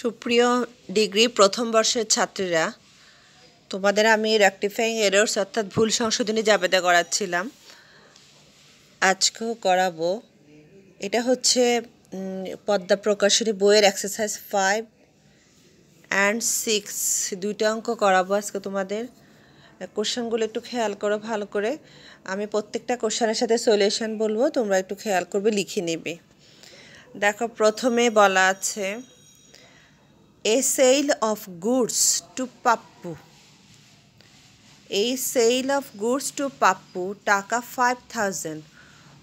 সুপ্রিয় ডিগ্রি প্রথম বর্ষের ছাত্রীরা তোমাদের আমি রেকটিফাইং এরর্স অর্থাৎ ভুল সংশোধনী জাবেদা করাচ্ছিলাম আজকেও করাবো এটা হচ্ছে পদ্মা প্রকাশনী বইয়ের এক্সারসাইজ ফাইভ অ্যান্ড সিক্স দুইটা অঙ্ক করাবো আজকে তোমাদের কোশ্চেনগুলো একটু খেয়াল করো ভালো করে আমি প্রত্যেকটা কোশ্চেনের সাথে সলিউশন বলবো তোমরা একটু খেয়াল করবে লিখে নেবে দেখো প্রথমে বলা আছে a sale of goods to Pappu Pappu. A of goods to Pappu টাকা five 5000,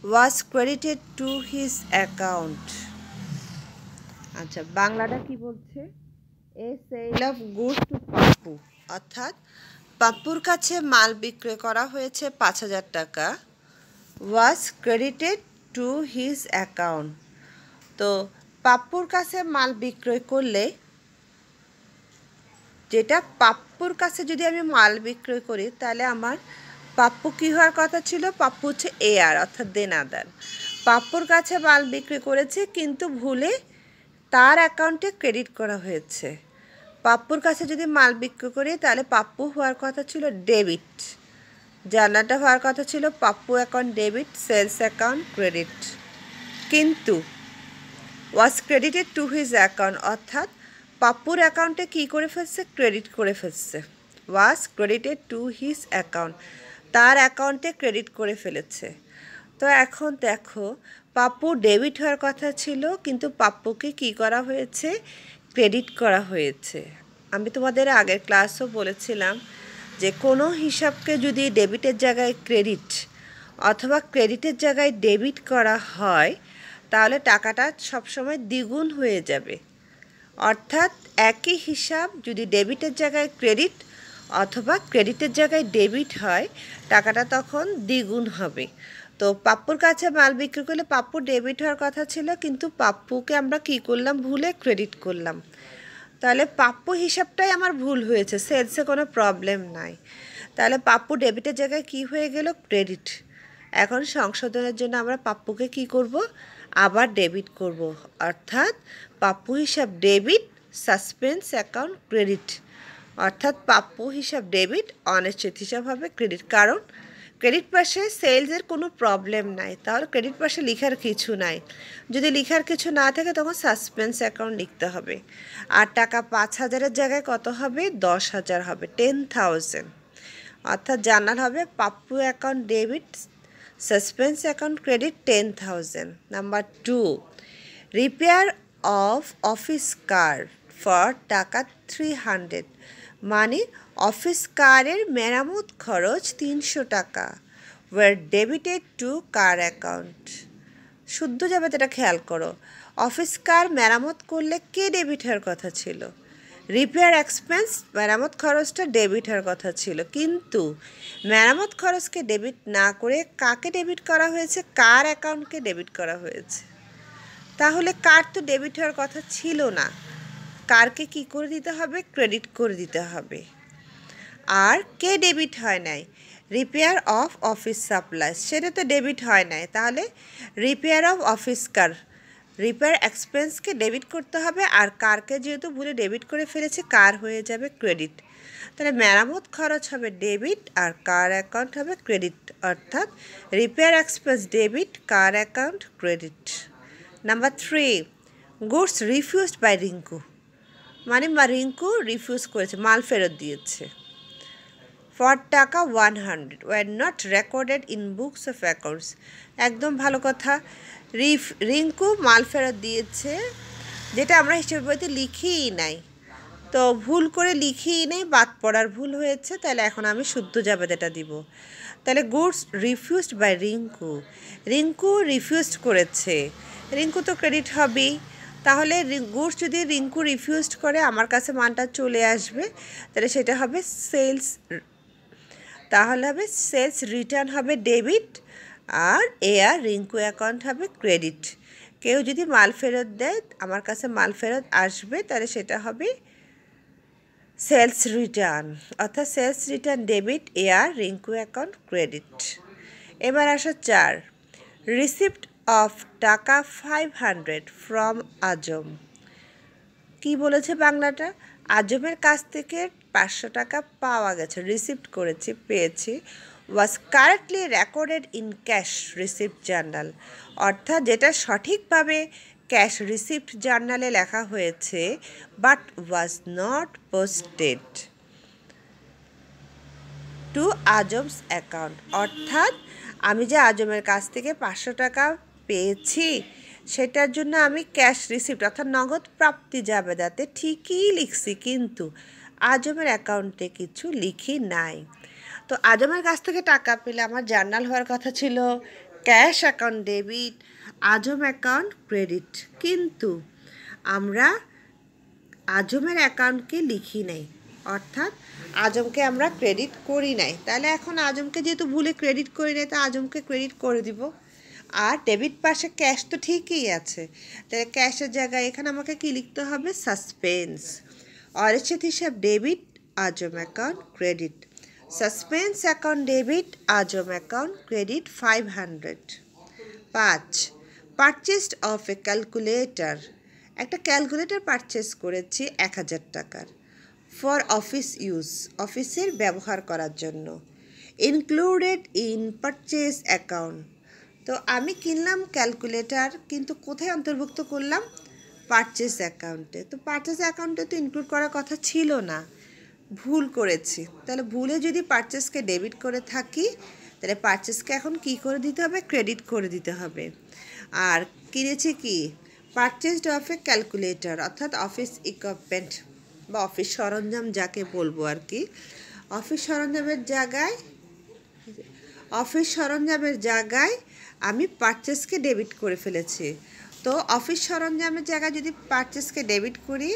was credited to his account আচ্ছা বাংলাটা কি বলছে a sale of goods to Pappu অর্থাৎ পাপ্পুর কাছে মাল বিক্রয় করা হয়েছে পাঁচ হাজার টাকা was credited to his account তো পাপ্পুর কাছে মাল বিক্রয় করলে যেটা পাপ্পুর কাছে যদি আমি মাল বিক্রয় করি তাহলে আমার পাপ্পু কী হওয়ার কথা ছিল পাপ্পু হচ্ছে এয়ার অর্থাৎ দেনাদার পাপ্পুর কাছে মাল বিক্রি করেছে কিন্তু ভুলে তার অ্যাকাউন্টে ক্রেডিট করা হয়েছে পাপ্পুর কাছে যদি মাল বিক্রি করি তাহলে পাপ্পু হওয়ার কথা ছিল ডেবিট জানাটা হওয়ার কথা ছিল Pappu account debit sales account credit কিন্তু was credited to his account অর্থাৎ পাপ্পুর অ্যাকাউন্টে কি করে ফেলছে ক্রেডিট করে ফেলছে was credited to his account তার অ্যাকাউন্টে ক্রেডিট করে ফেলেছে তো এখন দেখো পাপ্পু ডেবিট হওয়ার কথা ছিল কিন্তু পাপ্পুকে কি করা হয়েছে ক্রেডিট করা হয়েছে আমি তোমাদের আগের ক্লাসও বলেছিলাম যে কোনো হিসাবকে যদি ডেবিটের জায়গায় ক্রেডিট অথবা ক্রেডিটের জায়গায় ডেবিট করা হয় তাহলে টাকাটা সবসময় দ্বিগুণ হয়ে যাবে অর্থাৎ একই হিসাব যদি ডেবিটের জায়গায় ক্রেডিট অথবা ক্রেডিটের জায়গায় ডেবিট হয় টাকাটা তখন দ্বিগুণ হবে তো পাপ্পুর কাছে মাল বিক্রি করলে পাপ্পু ডেবিট হওয়ার কথা ছিল কিন্তু পাপ্পুকে আমরা কি করলাম ভুলে ক্রেডিট করলাম তাহলে পাপ্পু হিসাবটাই আমার ভুল হয়েছে সেলসে কোনো প্রবলেম নাই তাহলে পাপ্পু ডেবিটের জায়গায় কি হয়ে গেল ক্রেডিট এখন সংশোধনের জন্য আমরা পাপ্পুকে কি করব আবার ডেবিট করব অর্থাৎ পাপ্পু হিসাব ডেবিট সাসপেন্স অ্যাকাউন্ট ক্রেডিট অর্থাৎ পাপ্পু হিসাব ডেবিট অনিশ্চিত হিসাব হবে ক্রেডিট কারণ ক্রেডিট পাশে সেলসের কোনো প্রবলেম নাই তাহলে ক্রেডিট পাশে লিখার কিছু নাই যদি লিখার কিছু না থাকে তখন সাসপেন্স অ্যাকাউন্ট লিখতে হবে আর টাকা পাঁচ হাজারের জায়গায় কত হবে দশ হাজার হবে টেন থাউজেন্ড অর্থাৎ জানার হবে Pappu account debit suspense account credit ten thousand number two repair of office car for টাকা থ্রি হান্ড্রেড মানে অফিস কারের মেরামত খরচ তিনশো টাকা were debited to car account শুদ্ধ যাবে এটা খেয়াল করো অফিস কার মেরামত করলে কে ডেবিটের কথা ছিল রিপেয়ার এক্সপেন্স মেরামত খরচটা ডেবিট হওয়ার কথা ছিল কিন্তু মেরামত খরচকে ডেবিট না করে কাকে ডেবিট করা হয়েছে কার অ্যাকাউন্টকে ডেবিট করা হয়েছে তাহলে কার তো ডেবিট হওয়ার কথা ছিল না কারকে কি করে দিতে হবে ক্রেডিট করে দিতে হবে আর কে ডেবিট হয় নাই রিপেয়ার অফ অফিস সাপ্লাইজ সেটা তো ডেবিট হয় নাই তাহলে repair of office car repair এক্সপেন্সকে ডেবিট করতে হবে আর কারকে যেহেতু ভুলে ডেবিট করে ফেলেছে কার হয়ে যাবে ক্রেডিট তাহলে মেরামত খরচ হবে ডেবিট আর কার অ্যাকাউন্ট হবে ক্রেডিট অর্থাৎ repair expense debit car account credit number three goods refused by Rinku মানে বা রিঙ্কু রিফিউজ করেছে মাল ফেরত দিয়েছে ফর টাকা one hundred were not recorded in books of accounts একদম ভালো কথা রিফ রিঙ্কু মাল ফেরত দিয়েছে যেটা আমরা হিসেবে বইতে লিখিই নাই তো ভুল করে লিখিই নেই বাদ পড়ার ভুল হয়েছে তাহলে এখন আমি শুদ্ধ এটা দিব তাহলে goods refused by Rinku Rinku refused করেছে রিঙ্কু তো ক্রেডিট হবেই তাহলে গুডস যদি রিঙ্কু রিফিউজড করে আমার কাছে মানটা চলে আসবে তাহলে সেটা হবে সেলস তাহলে হবে সেলস রিটার্ন হবে ডেবিট আর এ আর রিঙ্কু অ্যাকাউন্ট হবে ক্রেডিট কেউ যদি মাল ফেরত দেয় আমার কাছে মাল ফেরত আসবে তাহলে সেটা হবে সেলস রিটার্ন অর্থাৎ সেলস রিটার্ন ডেবিট এ আর রিঙ্কু অ্যাকাউন্ট ক্রেডিট এবার আসা চার রিসিপ্ট অফ টাকা ফাইভ হান্ড্রেড ফ্রম আজম কি বলেছে বাংলাটা আজমের কাছ থেকে পাঁচশো টাকা পাওয়া গেছে রিসিপ্ট করেছি পেয়েছি was correctly recorded in cash receipt journal অর্থাৎ যেটা সঠিকভাবে ক্যাশ রিসিপ্ট জার্নালে লেখা হয়েছে but was not posted to Azam's account অর্থাৎ আমি যে আজমের কাছ থেকে পাঁচশো টাকা পেয়েছি সেটার জন্য আমি ক্যাশ রিসিপ্ট অর্থাৎ নগদ প্রাপ্তি যাবে তাতে ঠিকই লিখছি কিন্তু আজমের অ্যাকাউন্টে কিছু লিখি নাই তো আজমের কাছ থেকে টাকা পেলে আমার জার্নাল হওয়ার কথা ছিল cash account debit Azam account credit কিন্তু আমরা আজমের অ্যাকাউন্টকে লিখি নাই অর্থাৎ আজমকে আমরা ক্রেডিট করি নাই তাহলে এখন আজমকে যেহেতু ভুলে ক্রেডিট করি নাই তা আজমকে ক্রেডিট করে দিব আর ডেবিট পাশে ক্যাশ তো ঠিকই আছে তাহলে ক্যাশের জায়গায় এখানে আমাকে কি লিখতে হবে সাসপেন্স অরিচিত হিসাব debit Azam account credit suspense account debit Azam account credit five hundred পাঁচ পারচেস অফ এ ক্যালকুলেটার একটা ক্যালকুলেটার পারচেস করেছি এক হাজার টাকার ফর অফিস ইউজ অফিসের ব্যবহার করার জন্য ইনক্লুডেড ইন পারচেস অ্যাকাউন্ট তো আমি কিনলাম ক্যালকুলেটার কিন্তু কোথায় অন্তর্ভুক্ত করলাম পারচেস অ্যাকাউন্টে তো পারচেস অ্যাকাউন্টে তো ইনক্লুড করার কথা ছিল না ভুল করেছি তাহলে ভুলে যদি পারচেসকে ডেবিট করে থাকি তাহলে পারচেসকে এখন কি করে দিতে হবে ক্রেডিট করে দিতে হবে আর কিনেছি কি পারচেসড অফ এ ক্যালকুলেটর অর্থাৎ অফিস ইকুইপমেন্ট বা অফিস সরঞ্জাম যাকে বলবো আর কি অফিস সরঞ্জামের জায়গায় অফিস সরঞ্জামের জায়গায় আমি পারচেসকে ডেবিট করে ফেলেছি তো অফিস সরঞ্জামের জায়গায় যদি পারচেসকে ডেবিট করি